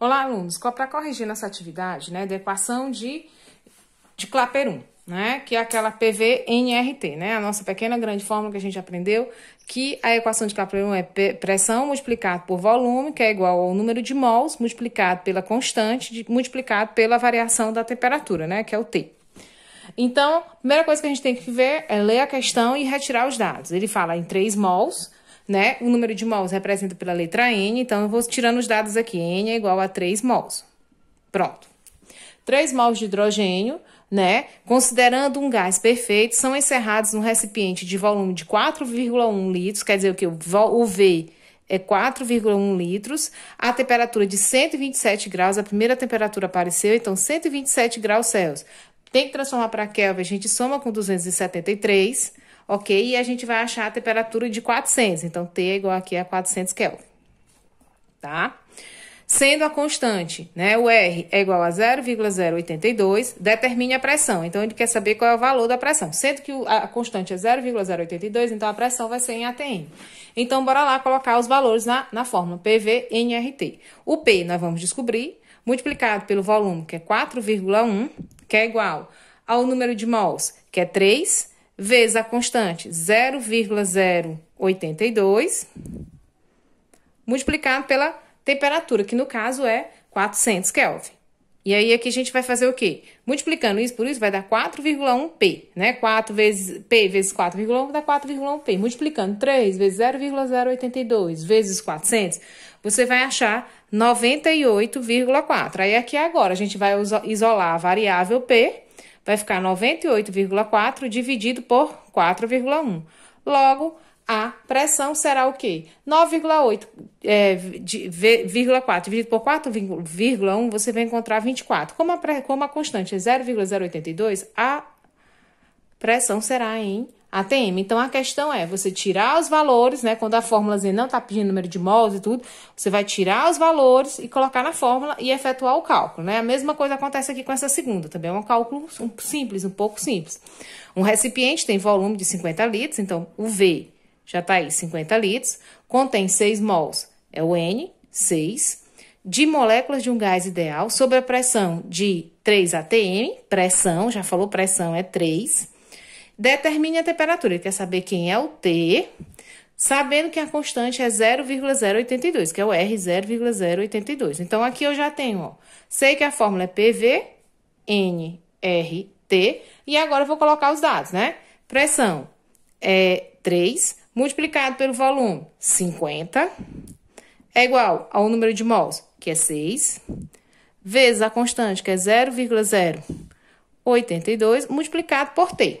Olá, alunos, para corrigir nossa atividade né, da equação de, de Clapeyron, né, que é aquela PVNRT, né, a nossa pequena grande fórmula que a gente aprendeu, que a equação de Clapeyron é pressão multiplicada por volume, que é igual ao número de mols multiplicado pela constante, multiplicado pela variação da temperatura, né, que é o T. Então, a primeira coisa que a gente tem que ver é ler a questão e retirar os dados. Ele fala em 3 mols, né? O número de mols representa pela letra N, então eu vou tirando os dados aqui. N é igual a 3 mols. Pronto. 3 mols de hidrogênio, né? Considerando um gás perfeito, são encerrados num recipiente de volume de 4,1 litros, quer dizer o que? O V é 4,1 litros, a temperatura de 127 graus, a primeira temperatura apareceu, então 127 graus Celsius. Tem que transformar para Kelvin, a gente soma com 273 ok? E a gente vai achar a temperatura de 400, então T é igual aqui a 400 Kelvin, tá? Sendo a constante, né, o R é igual a 0,082, determine a pressão. Então, ele quer saber qual é o valor da pressão. Sendo que a constante é 0,082, então a pressão vai ser em ATM. Então, bora lá colocar os valores na, na fórmula PVNRT. O P nós vamos descobrir, multiplicado pelo volume, que é 4,1, que é igual ao número de mols, que é 3, vezes a constante 0,082, multiplicado pela temperatura, que no caso é 400 Kelvin. E aí aqui a gente vai fazer o quê? Multiplicando isso por isso vai dar 4,1 P, né? 4 vezes P vezes 4,1 dá 4,1 P. Multiplicando 3 vezes 0,082 vezes 400, você vai achar 98,4. Aí aqui agora a gente vai isolar a variável P vai ficar 98,4 dividido por 4,1. Logo, a pressão será o quê? 9,8 é, dividido por 4,1, você vai encontrar 24. Como a, como a constante é 0,082, a pressão será em ATM. Então a questão é você tirar os valores, né? Quando a fórmula Z não está pedindo número de mols e tudo, você vai tirar os valores e colocar na fórmula e efetuar o cálculo, né? A mesma coisa acontece aqui com essa segunda, também é um cálculo simples, um pouco simples. Um recipiente tem volume de 50 litros, então o V já está aí 50 litros, contém 6 mols, é o N, 6, de moléculas de um gás ideal sob a pressão de 3 atm, pressão, já falou pressão é 3 Determine a temperatura. Ele quer saber quem é o T, sabendo que a constante é 0,082, que é o R 0,082. Então, aqui eu já tenho, ó, sei que a fórmula é PV, NRT, e agora eu vou colocar os dados, né? Pressão é 3 multiplicado pelo volume 50 é igual ao número de mols, que é 6, vezes a constante, que é 0,082, multiplicado por T.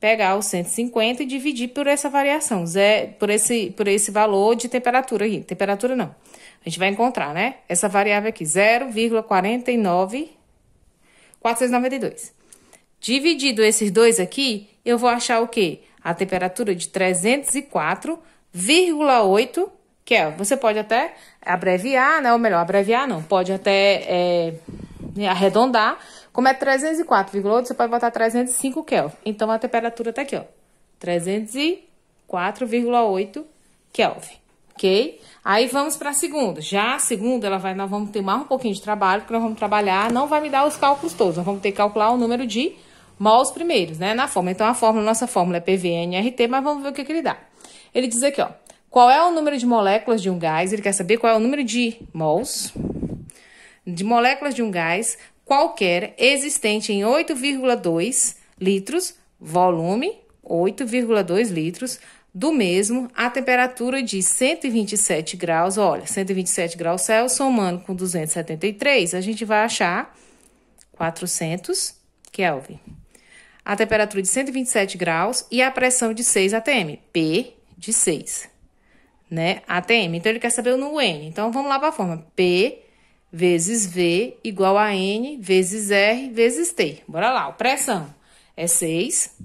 pegar os 150 e dividir por essa variação, por esse, por esse valor de temperatura aqui. Temperatura não. A gente vai encontrar, né? Essa variável aqui, 0,49492. Dividido esses dois aqui, eu vou achar o quê? A temperatura de 304,8, que é, você pode até abreviar, né? Ou melhor, abreviar não, pode até... É né, arredondar. Como é 304,8, você pode botar 305 Kelvin. Então, a temperatura tá aqui, ó. 304,8 Kelvin, ok? Aí, vamos para a segunda. Já a segunda, ela vai, nós vamos ter mais um pouquinho de trabalho, porque nós vamos trabalhar, não vai me dar os cálculos todos, nós vamos ter que calcular o número de mols primeiros, né, na fórmula. Então, a fórmula, nossa fórmula é PVNRT, mas vamos ver o que, que ele dá. Ele diz aqui, ó, qual é o número de moléculas de um gás, ele quer saber qual é o número de mols, de moléculas de um gás qualquer existente em 8,2 litros, volume 8,2 litros, do mesmo a temperatura de 127 graus. Olha, 127 graus Celsius somando com 273, a gente vai achar 400 Kelvin. A temperatura de 127 graus e a pressão de 6 atm, P de 6, né? ATM. Então ele quer saber no N. Então vamos lá para a forma P vezes V igual a N vezes R vezes T. Bora lá, pressão é 6,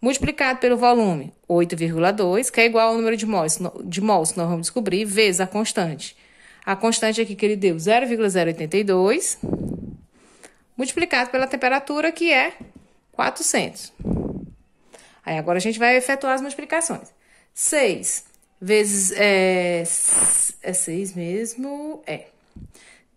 multiplicado pelo volume 8,2, que é igual ao número de mols, de mols que nós vamos descobrir, vezes a constante. A constante aqui que ele deu 0,082, multiplicado pela temperatura, que é 400. Aí agora a gente vai efetuar as multiplicações. 6 vezes... É, é 6 mesmo? É.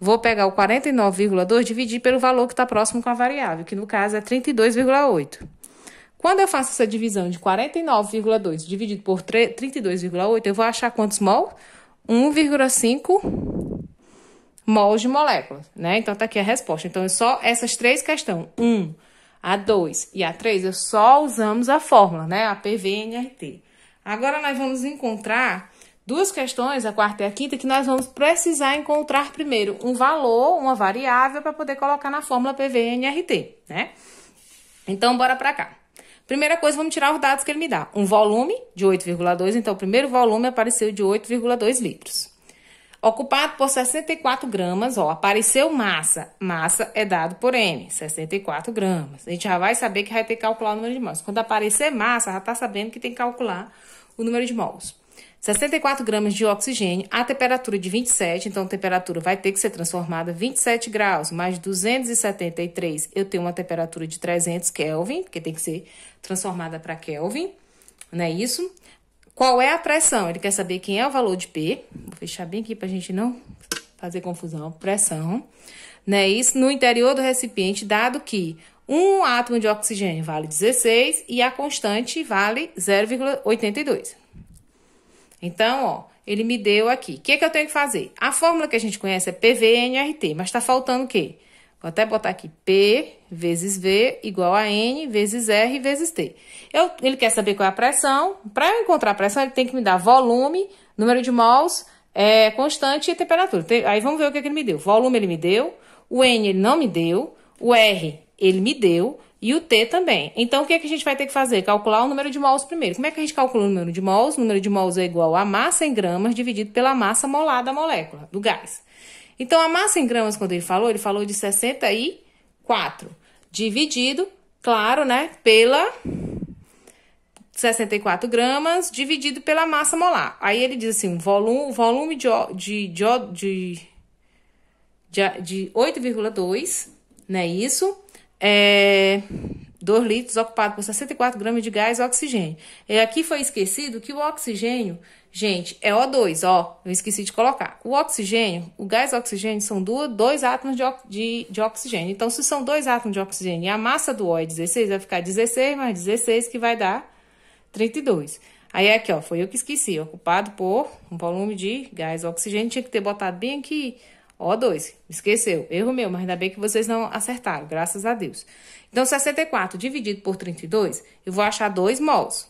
Vou pegar o 49,2 dividir pelo valor que está próximo com a variável, que no caso é 32,8. Quando eu faço essa divisão de 49,2 dividido por 32,8, eu vou achar quantos mol? 1,5 mol de moléculas, né? Então, tá aqui a resposta. Então, é só essas três questões, 1, a 2 e a 3, eu só usamos a fórmula, né? A PVNRT. Agora, nós vamos encontrar duas questões, a quarta e a quinta, que nós vamos precisar encontrar primeiro um valor, uma variável para poder colocar na fórmula PVNRT, né? Então, bora para cá. Primeira coisa, vamos tirar os dados que ele me dá. Um volume de 8,2, então o primeiro volume apareceu de 8,2 litros. Ocupado por 64 gramas, ó, apareceu massa. Massa é dado por M, 64 gramas. A gente já vai saber que vai ter que calcular o número de mols. Quando aparecer massa, já está sabendo que tem que calcular o número de mols. 64 gramas de oxigênio a temperatura de 27, então a temperatura vai ter que ser transformada 27 graus mais 273, eu tenho uma temperatura de 300 Kelvin, porque tem que ser transformada para Kelvin, não é isso? Qual é a pressão? Ele quer saber quem é o valor de P. Vou fechar bem aqui para a gente não fazer confusão. Pressão, né? isso? No interior do recipiente, dado que um átomo de oxigênio vale 16 e a constante vale 0,82. Então, ó, ele me deu aqui. O que, que eu tenho que fazer? A fórmula que a gente conhece é PVNRT, mas está faltando o quê? Vou até botar aqui P vezes V igual a N vezes R vezes T. Eu, ele quer saber qual é a pressão. Para eu encontrar a pressão, ele tem que me dar volume, número de mols é, constante e temperatura. Aí vamos ver o que, que ele me deu. Volume ele me deu, o N ele não me deu, o R ele me deu, e o T também. Então, o que, é que a gente vai ter que fazer? Calcular o número de mols primeiro. Como é que a gente calcula o número de mols? O número de mols é igual a massa em gramas dividido pela massa molar da molécula, do gás. Então, a massa em gramas, quando ele falou, ele falou de 64. Dividido, claro, né, pela 64 gramas, dividido pela massa molar. Aí ele diz assim, volume, volume de, de, de, de, de 8,2, né, isso? é, 2 litros ocupado por 64 gramas de gás oxigênio. E aqui foi esquecido que o oxigênio, gente, é O2, ó, eu esqueci de colocar. O oxigênio, o gás oxigênio são duas, dois átomos de, de, de oxigênio. Então, se são dois átomos de oxigênio e a massa do O é 16, vai ficar 16 mais 16, que vai dar 32. Aí é aqui, ó, foi eu que esqueci, ocupado por um volume de gás oxigênio. Tinha que ter botado bem aqui o2. Esqueceu. Erro meu, mas ainda bem que vocês não acertaram, graças a Deus. Então, 64 dividido por 32, eu vou achar 2 mols.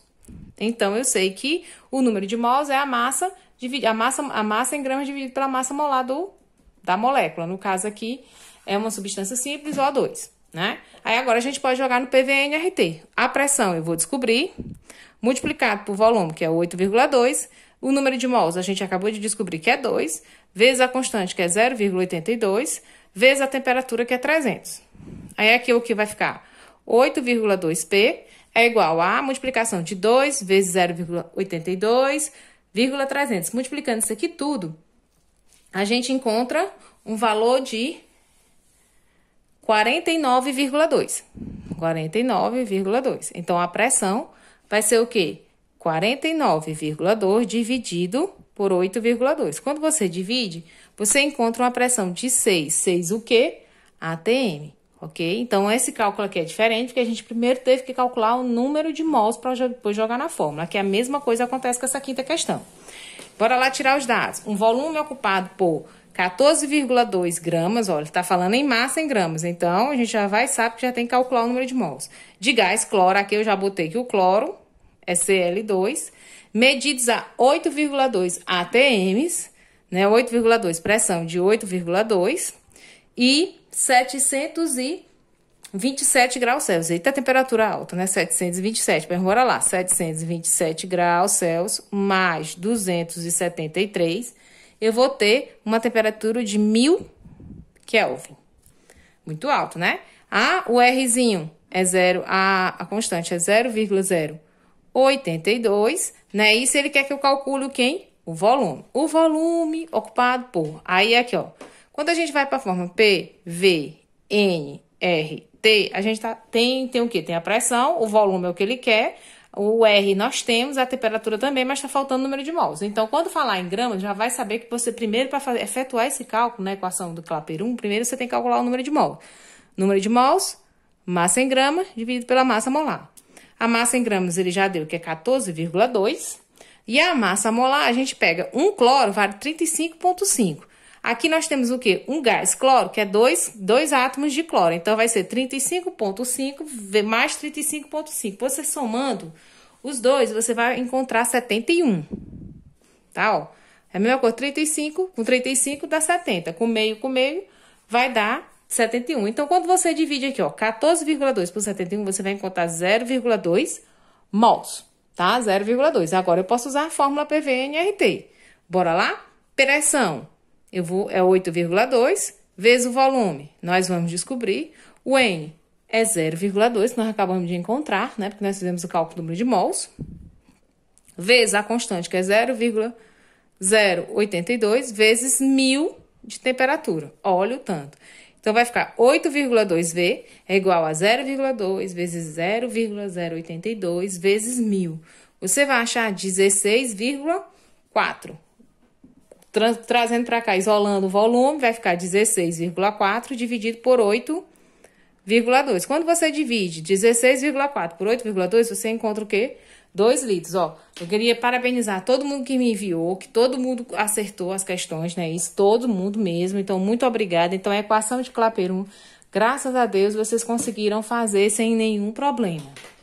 Então, eu sei que o número de mols é a massa, a massa, a massa em gramas dividido pela massa molar do, da molécula. No caso aqui, é uma substância simples, O2 né? Aí agora a gente pode jogar no PVNRT. A pressão eu vou descobrir, multiplicado por volume, que é 8,2, o número de mols a gente acabou de descobrir que é 2, vezes a constante, que é 0,82, vezes a temperatura, que é 300. Aí aqui o que vai ficar? 8,2P é igual a multiplicação de 2 vezes 0,82,300. Multiplicando isso aqui tudo, a gente encontra um valor de 49,2. 49,2. Então, a pressão vai ser o quê? 49,2 dividido por 8,2. Quando você divide, você encontra uma pressão de 6. 6 o quê? ATM, ok? Então, esse cálculo aqui é diferente, porque a gente primeiro teve que calcular o número de mols para depois jogar na fórmula, que é a mesma coisa acontece com essa quinta questão. Bora lá tirar os dados. Um volume ocupado por 14,2 gramas, olha, está falando em massa em gramas, então a gente já vai saber que já tem que calcular o número de mols. De gás cloro, aqui eu já botei que o cloro é Cl2, medidos a 8,2 atms, né, 8,2, pressão de 8,2 e 727 graus Celsius. Eita, temperatura alta, né? 727, mas bora lá, 727 graus Celsius mais 273 eu vou ter uma temperatura de 1000 Kelvin. Muito alto, né? Ah, o Rzinho é zero, a, a constante é 0,082, né? Isso ele quer que eu calcule quem? O volume. O volume ocupado por. Aí aqui, ó. Quando a gente vai para a forma P, V, N, R, T, a gente tá, tem, tem o quê? Tem a pressão, o volume é o que ele quer, o R nós temos, a temperatura também, mas está faltando o número de mols. Então, quando falar em gramas, já vai saber que você primeiro, para efetuar esse cálculo na né, equação do Clapeyron, primeiro você tem que calcular o número de mols. Número de mols, massa em gramas, dividido pela massa molar. A massa em gramas ele já deu que é 14,2. E a massa molar, a gente pega um cloro, vale 35,5. Aqui nós temos o quê? Um gás cloro, que é dois, dois átomos de cloro. Então, vai ser 35,5 mais 35,5. Você somando os dois, você vai encontrar 71. Tá, ó. É a mesma coisa, 35 com 35 dá 70. Com meio com meio vai dar 71. Então, quando você divide aqui, ó, 14,2 por 71, você vai encontrar 0,2 mols, tá? 0,2. Agora, eu posso usar a fórmula PVNRT. Bora lá? Pressão. Eu vou, é 8,2 vezes o volume. Nós vamos descobrir o N é 0,2, que nós acabamos de encontrar, né? Porque nós fizemos o cálculo do número de mols, vezes a constante, que é 0,082, vezes 1.000 de temperatura. Olha o tanto. Então, vai ficar 8,2V é igual a 0,2 vezes 0,082 vezes 1.000. Você vai achar 16,4. Trazendo para cá, isolando o volume, vai ficar 16,4 dividido por 8 8,2. Quando você divide 16,4 por 8,2, você encontra o quê? 2 litros, ó. Eu queria parabenizar todo mundo que me enviou, que todo mundo acertou as questões, né? Isso, todo mundo mesmo. Então, muito obrigada. Então, a equação de Clapeyron, graças a Deus, vocês conseguiram fazer sem nenhum problema.